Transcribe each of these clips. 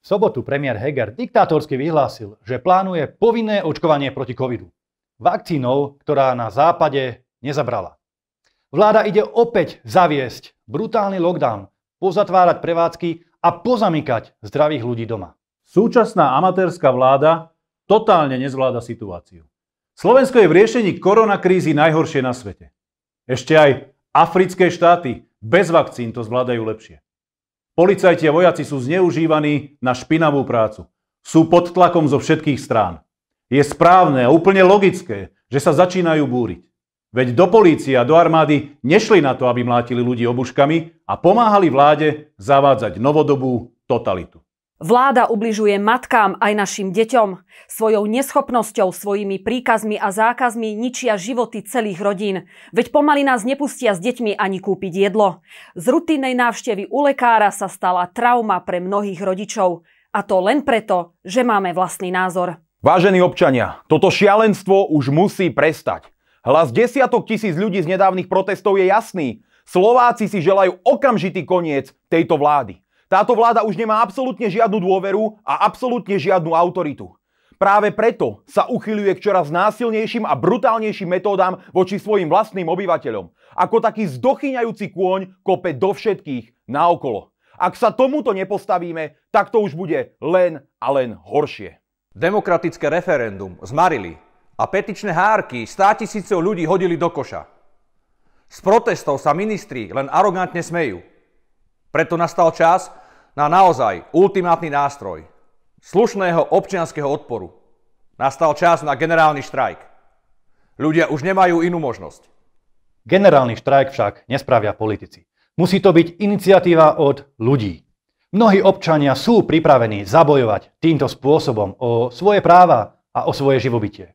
V sobotu premiér Heger diktátorsky vyhlásil, že plánuje povinné očkovanie proti covidu. Vakcínou, ktorá na západe nezabrala. Vláda ide opäť zaviesť brutálny lockdown, pozatvárať prevádzky a pozamykať zdravých ľudí doma. Súčasná amatérska vláda totálne nezvláda situáciu. Slovensko je v riešení koronakrízy najhoršie na svete. Ešte aj africké štáty bez vakcín to zvládajú lepšie. Policajti a vojaci sú zneužívaní na špinavú prácu. Sú pod tlakom zo všetkých strán. Je správne a úplne logické, že sa začínajú búriť. Veď do polície a do armády nešli na to, aby mlátili ľudí obuškami a pomáhali vláde zavádzať novodobú totalitu. Vláda ubližuje matkám aj našim deťom. Svojou neschopnosťou, svojimi príkazmi a zákazmi ničia životy celých rodín. Veď pomaly nás nepustia s deťmi ani kúpiť jedlo. Z rutinnej návštevy u lekára sa stala trauma pre mnohých rodičov. A to len preto, že máme vlastný názor. Vážení občania, toto šialenstvo už musí prestať. Hlas desiatok tisíc ľudí z nedávnych protestov je jasný. Slováci si želajú okamžitý koniec tejto vlády. Táto vláda už nemá absolútne žiadnu dôveru a absolútne žiadnu autoritu. Práve preto sa uchyľuje k čoraz násilnejším a brutálnejším metódám voči svojim vlastným obyvateľom. Ako taký zdochyňajúci kôň kope do všetkých naokolo. Ak sa tomuto nepostavíme, tak to už bude len a len horšie. Demokratické referendum zmarili a petičné hárky stá tisícov ľudí hodili do koša. Z protestov sa ministri len arogantne smejú. Preto nastal čas na naozaj ultimátny nástroj slušného občianského odporu. Nastal čas na generálny štrajk. Ľudia už nemajú inú možnosť. Generálny štrajk však nespravia politici. Musí to byť iniciatíva od ľudí. Mnohí občania sú pripravení zabojovať týmto spôsobom o svoje práva a o svoje živobytie.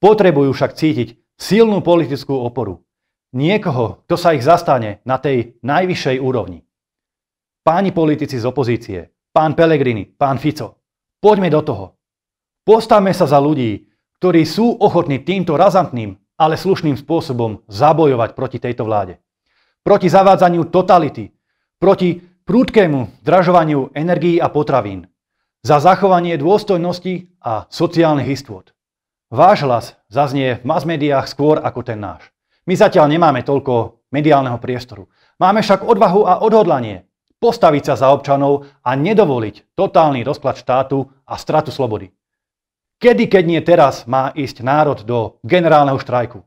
Potrebujú však cítiť silnú politickú oporu. Niekoho, kto sa ich zastane na tej najvyššej úrovni. Páni politici z opozície, pán Pelegrini, pán Fico, poďme do toho. Postavme sa za ľudí, ktorí sú ochotní týmto razantným, ale slušným spôsobom zabojovať proti tejto vláde. Proti zavádzaniu totality, proti prúdkému zdražovaniu energií a potravín, za zachovanie dôstojnosti a sociálnych istôt. Váš hlas zaznie v masmediách skôr ako ten náš. My zatiaľ nemáme toľko mediálneho priestoru. Máme však odvahu a odhodlanie postaviť sa za občanov a nedovoliť totálny rozklad štátu a stratu slobody. Kedy, keď nie teraz, má ísť národ do generálneho štrajku?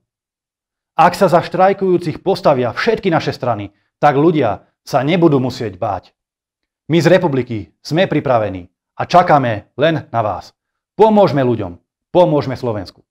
Ak sa za štrajkujúcich postavia všetky naše strany, tak ľudia sa nebudú musieť báť. My z republiky sme pripravení a čakáme len na vás. Pomôžme ľuďom, pomôžme Slovensku.